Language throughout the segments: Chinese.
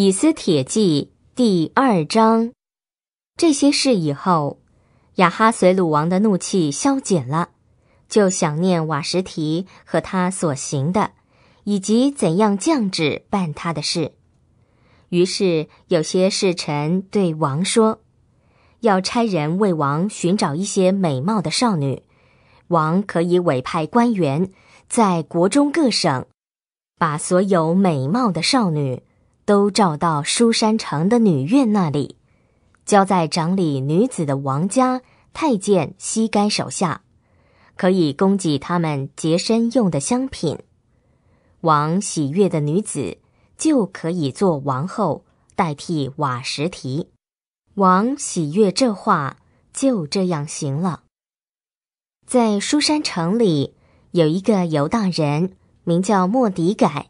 以斯铁记第二章，这些事以后，亚哈随鲁王的怒气消减了，就想念瓦什提和他所行的，以及怎样降旨办他的事。于是有些侍臣对王说，要差人为王寻找一些美貌的少女，王可以委派官员在国中各省，把所有美貌的少女。都照到舒山城的女院那里，交在掌理女子的王家太监西干手下，可以供给他们洁身用的香品。王喜悦的女子就可以做王后，代替瓦什提。王喜悦这话就这样行了。在书山城里有一个尤大人，名叫莫迪改。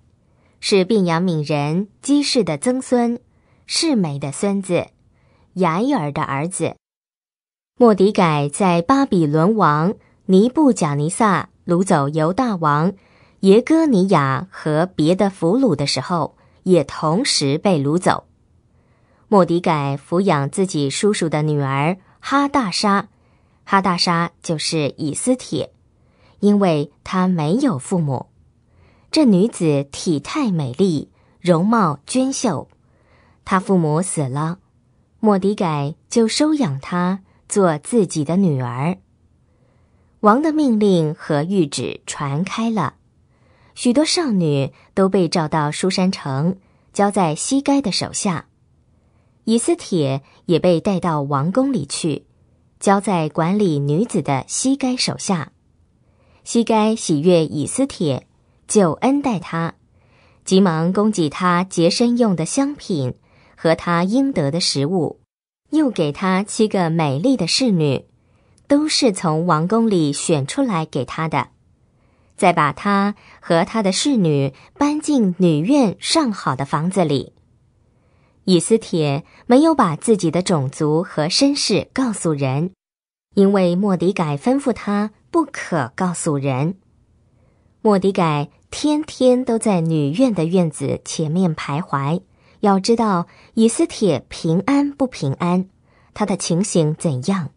是病扬敏人姬氏的曾孙，世美的孙子，雅伊尔的儿子。莫迪改在巴比伦王尼布贾尼撒掳走犹大王耶哥尼亚和别的俘虏的时候，也同时被掳走。莫迪改抚养自己叔叔的女儿哈大沙，哈大沙就是以斯帖，因为他没有父母。这女子体态美丽，容貌娟秀。她父母死了，莫迪改就收养她做自己的女儿。王的命令和谕旨传开了，许多少女都被召到书山城，交在西该的手下。以斯铁也被带到王宫里去，交在管理女子的西该手下。西该喜悦以斯铁。就恩待他，急忙供给他洁身用的香品和他应得的食物，又给他七个美丽的侍女，都是从王宫里选出来给他的。再把他和他的侍女搬进女院上好的房子里。以斯帖没有把自己的种族和身世告诉人，因为莫迪改吩咐他不可告诉人。莫迪改天天都在女院的院子前面徘徊，要知道以斯帖平安不平安，她的情形怎样。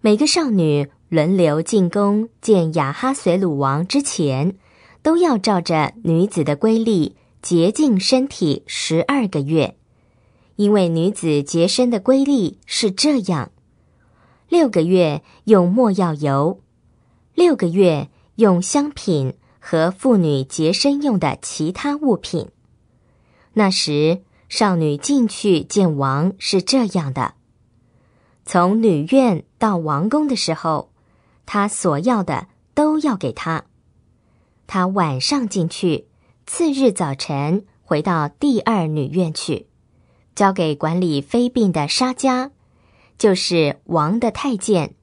每个少女轮流进宫见雅哈随鲁王之前，都要照着女子的规例洁净身体十二个月，因为女子洁身的规例是这样：六个月用墨药油，六个月。用香品和妇女洁身用的其他物品。那时，少女进去见王是这样的：从女院到王宫的时候，她所要的都要给他。她晚上进去，次日早晨回到第二女院去，交给管理妃嫔的沙家，就是王的太监，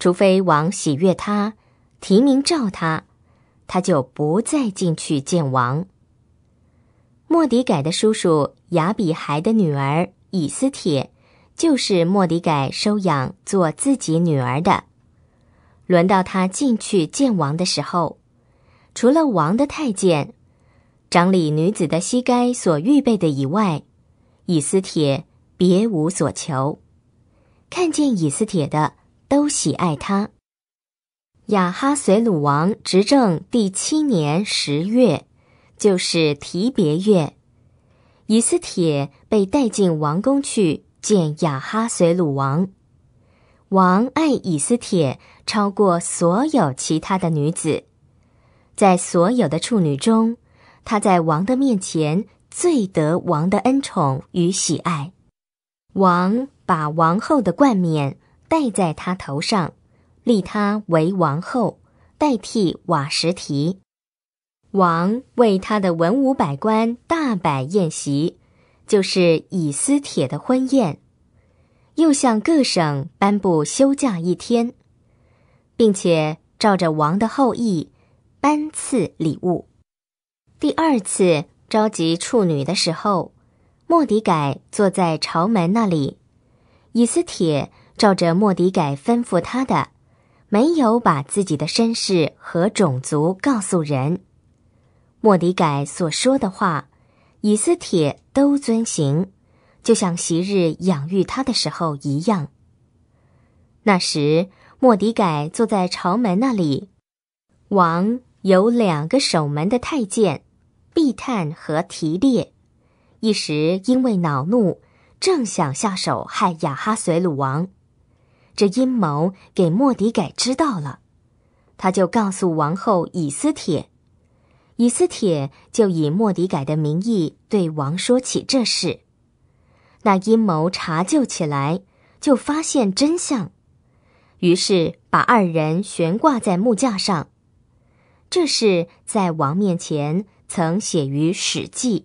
除非王喜悦他，提名召他，他就不再进去见王。莫迪改的叔叔雅比孩的女儿以斯铁，就是莫迪改收养做自己女儿的。轮到他进去见王的时候，除了王的太监、掌理女子的膝盖所预备的以外，以斯铁别无所求。看见以斯铁的都喜爱他。亚哈随鲁王执政第七年十月，就是提别月，以斯帖被带进王宫去见亚哈随鲁王。王爱以斯帖超过所有其他的女子，在所有的处女中，她在王的面前最得王的恩宠与喜爱。王把王后的冠冕戴在她头上。立她为王后，代替瓦什提，王为他的文武百官大摆宴席，就是以斯铁的婚宴，又向各省颁布休假一天，并且照着王的后意颁赐礼物。第二次召集处女的时候，莫迪改坐在朝门那里，以斯铁照着莫迪改吩咐他的。没有把自己的身世和种族告诉人，莫迪改所说的话，以斯帖都遵行，就像昔日养育他的时候一样。那时，莫迪改坐在朝门那里，王有两个守门的太监，毕探和提列，一时因为恼怒，正想下手害亚哈随鲁王。这阴谋给莫迪改知道了，他就告诉王后以斯帖，以斯帖就以莫迪改的名义对王说起这事，那阴谋查究起来，就发现真相，于是把二人悬挂在木架上。这事在王面前曾写于《史记》。